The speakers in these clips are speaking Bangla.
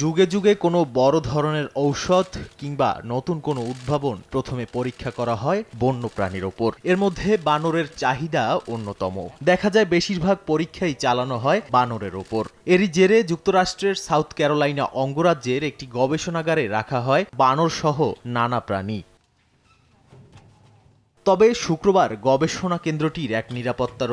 যুগে যুগে কোনো বড় ধরনের ঔষধ কিংবা নতুন কোনো উদ্ভাবন প্রথমে পরীক্ষা করা হয় বন্য প্রাণীর ওপর এর মধ্যে বানরের চাহিদা অন্যতম দেখা যায় বেশিরভাগ পরীক্ষাই চালানো হয় বানরের ওপর এরই জেরে যুক্তরাষ্ট্রের সাউথ ক্যারোলাইনা অঙ্গরাজ্যের একটি গবেষণাগারে রাখা হয় বানর সহ নানা প্রাণী তবে শুক্রবার গবেষণা কেন্দ্রটির এক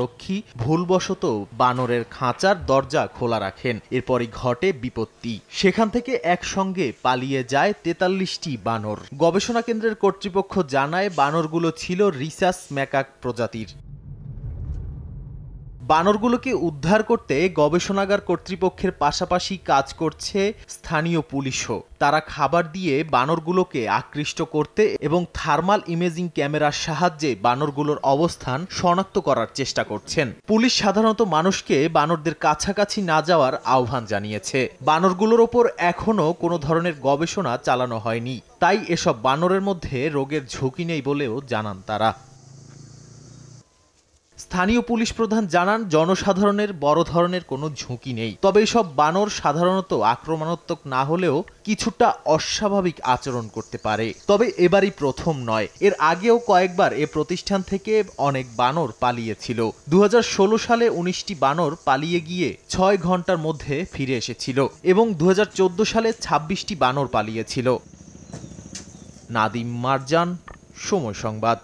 রক্ষী ভুলবশত বানরের খাঁচার দরজা খোলা রাখেন এরপরই ঘটে বিপত্তি সেখান থেকে একসঙ্গে পালিয়ে যায় তেতাল্লিশটি বানর গবেষণা কেন্দ্রের কর্তৃপক্ষ জানায় বানরগুলো ছিল রিসাস ম্যাকাক প্রজাতির বানরগুলোকে উদ্ধার করতে গবেষণাগার কর্তৃপক্ষের পাশাপাশি কাজ করছে স্থানীয় পুলিশও তারা খাবার দিয়ে বানরগুলোকে আকৃষ্ট করতে এবং থার্মাল ইমেজিং ক্যামেরার সাহায্যে বানরগুলোর অবস্থান শনাক্ত করার চেষ্টা করছেন পুলিশ সাধারণত মানুষকে বানরদের কাছাকাছি না যাওয়ার আহ্বান জানিয়েছে বানরগুলোর ওপর এখনও কোনো ধরনের গবেষণা চালানো হয়নি তাই এসব বানরের মধ্যে রোগের ঝুঁকি নেই বলেও জানান তারা স্থানীয় পুলিশ প্রধান জানান জনসাধারণের বড় ধরনের কোনো ঝুঁকি নেই তবে এসব বানর সাধারণত আক্রমণাত্মক না হলেও কিছুটা অস্বাভাবিক আচরণ করতে পারে তবে এবারই প্রথম নয় এর আগেও কয়েকবার এ প্রতিষ্ঠান থেকে অনেক বানর পালিয়েছিল দু সালে উনিশটি বানর পালিয়ে গিয়ে ছয় ঘন্টার মধ্যে ফিরে এসেছিল এবং দু সালে ছাব্বিশটি বানর পালিয়েছিল নাদিম মারজান সময় সংবাদ